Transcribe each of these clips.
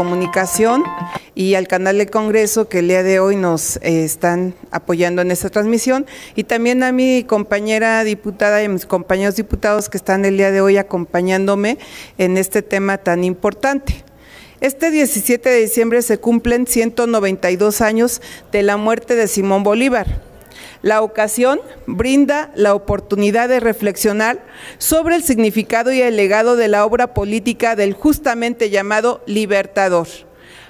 Comunicación y al canal de Congreso que el día de hoy nos eh, están apoyando en esta transmisión y también a mi compañera diputada y a mis compañeros diputados que están el día de hoy acompañándome en este tema tan importante. Este 17 de diciembre se cumplen 192 años de la muerte de Simón Bolívar la ocasión brinda la oportunidad de reflexionar sobre el significado y el legado de la obra política del justamente llamado libertador.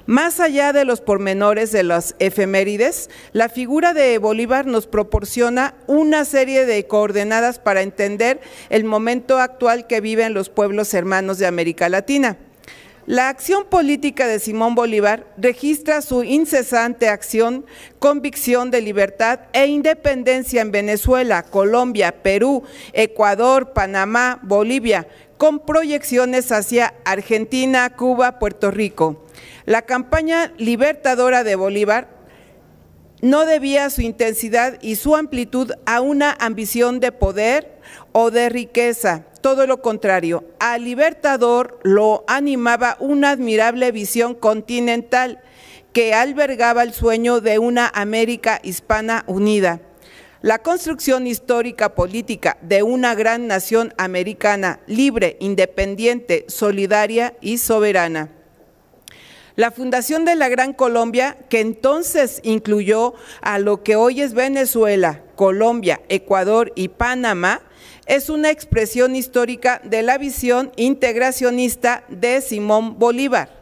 Más allá de los pormenores de las efemérides, la figura de Bolívar nos proporciona una serie de coordenadas para entender el momento actual que viven los pueblos hermanos de América Latina. La acción política de Simón Bolívar registra su incesante acción, convicción de libertad e independencia en Venezuela, Colombia, Perú, Ecuador, Panamá, Bolivia, con proyecciones hacia Argentina, Cuba, Puerto Rico. La campaña libertadora de Bolívar no debía su intensidad y su amplitud a una ambición de poder o de riqueza, todo lo contrario, al libertador lo animaba una admirable visión continental que albergaba el sueño de una América hispana unida. La construcción histórica política de una gran nación americana libre, independiente, solidaria y soberana. La fundación de la Gran Colombia, que entonces incluyó a lo que hoy es Venezuela, Colombia, Ecuador y Panamá, es una expresión histórica de la visión integracionista de Simón Bolívar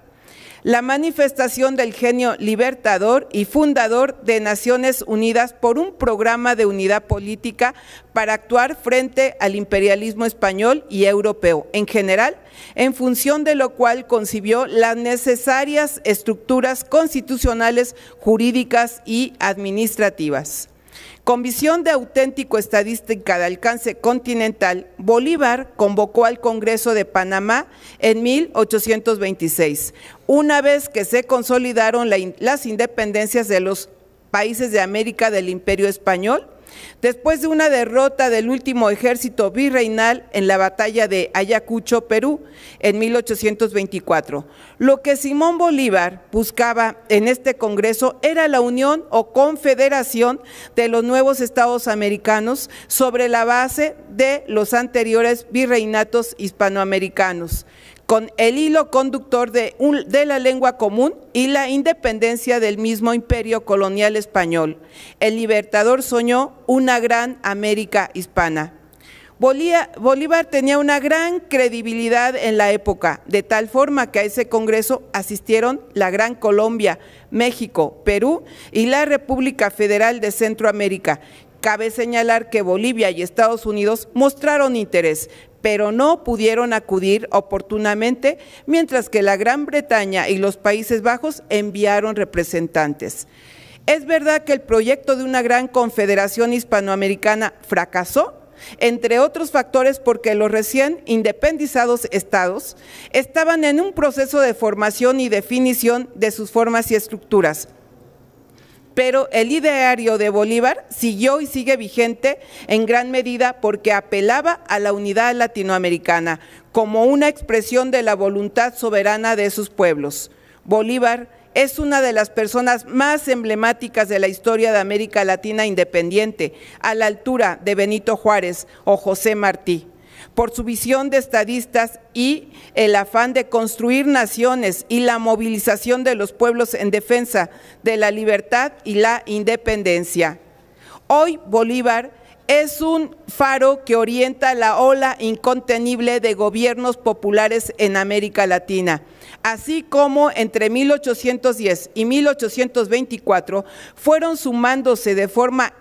la manifestación del genio libertador y fundador de Naciones Unidas por un programa de unidad política para actuar frente al imperialismo español y europeo en general, en función de lo cual concibió las necesarias estructuras constitucionales, jurídicas y administrativas. Con visión de auténtico estadística de alcance continental, Bolívar convocó al Congreso de Panamá en 1826, una vez que se consolidaron las independencias de los países de América del Imperio Español Después de una derrota del último ejército virreinal en la batalla de Ayacucho, Perú, en 1824, lo que Simón Bolívar buscaba en este Congreso era la unión o confederación de los nuevos estados americanos sobre la base de los anteriores virreinatos hispanoamericanos con el hilo conductor de, la lengua común y la independencia del mismo imperio colonial español. El libertador soñó una gran América hispana. Bolívar tenía una gran credibilidad en la época, de tal forma que a ese Congreso asistieron la Gran Colombia, México, Perú y la República Federal de Centroamérica, Cabe señalar que Bolivia y Estados Unidos mostraron interés, pero no pudieron acudir oportunamente, mientras que la Gran Bretaña y los Países Bajos enviaron representantes. ¿Es verdad que el proyecto de una gran confederación hispanoamericana fracasó? entre otros factores porque los recién independizados estados estaban en un proceso de formación y definición de sus formas y estructuras pero el ideario de Bolívar siguió y sigue vigente en gran medida porque apelaba a la unidad latinoamericana como una expresión de la voluntad soberana de sus pueblos. Bolívar es una de las personas más emblemáticas de la historia de América Latina independiente, a la altura de Benito Juárez o José Martí por su visión de estadistas y el afán de construir naciones y la movilización de los pueblos en defensa de la libertad y la independencia. Hoy Bolívar es un faro que orienta la ola incontenible de gobiernos populares en América Latina, así como entre 1810 y 1824 fueron sumándose de forma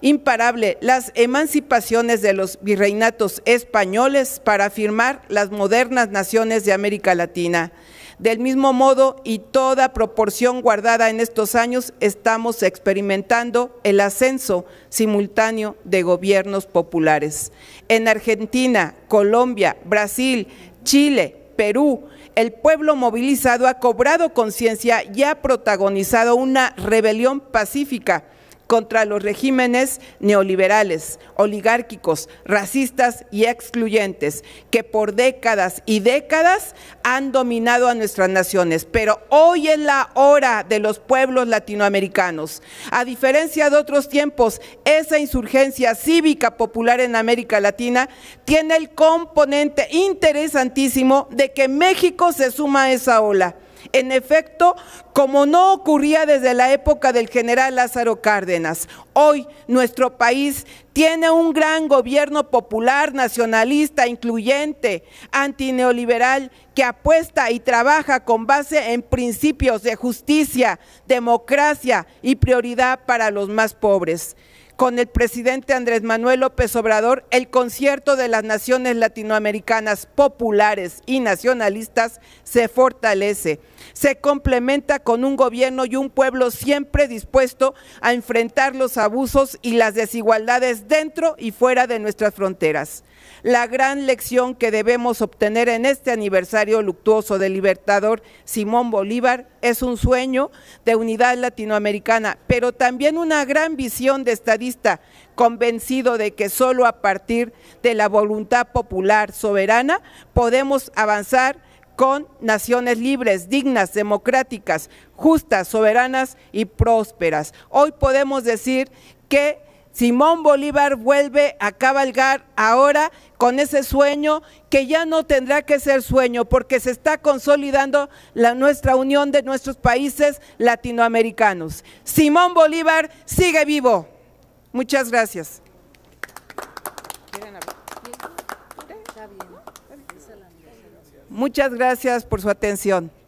imparable las emancipaciones de los virreinatos españoles para afirmar las modernas naciones de América Latina. Del mismo modo, y toda proporción guardada en estos años, estamos experimentando el ascenso simultáneo de gobiernos populares. En Argentina, Colombia, Brasil, Chile, Perú, el pueblo movilizado ha cobrado conciencia y ha protagonizado una rebelión pacífica contra los regímenes neoliberales, oligárquicos, racistas y excluyentes que por décadas y décadas han dominado a nuestras naciones. Pero hoy es la hora de los pueblos latinoamericanos. A diferencia de otros tiempos, esa insurgencia cívica popular en América Latina tiene el componente interesantísimo de que México se suma a esa ola en efecto, como no ocurría desde la época del general Lázaro Cárdenas, hoy nuestro país tiene un gran gobierno popular, nacionalista, incluyente, antineoliberal, que apuesta y trabaja con base en principios de justicia, democracia y prioridad para los más pobres con el presidente Andrés Manuel López Obrador el concierto de las naciones latinoamericanas populares y nacionalistas se fortalece. Se complementa con un gobierno y un pueblo siempre dispuesto a enfrentar los abusos y las desigualdades dentro y fuera de nuestras fronteras. La gran lección que debemos obtener en este aniversario luctuoso del libertador Simón Bolívar es un sueño de unidad latinoamericana, pero también una gran visión de estadista, convencido de que solo a partir de la voluntad popular soberana podemos avanzar con naciones libres, dignas, democráticas, justas, soberanas y prósperas. Hoy podemos decir que Simón Bolívar vuelve a cabalgar ahora con ese sueño que ya no tendrá que ser sueño porque se está consolidando la, nuestra unión de nuestros países latinoamericanos. Simón Bolívar sigue vivo. Muchas gracias. Muchas gracias por su atención.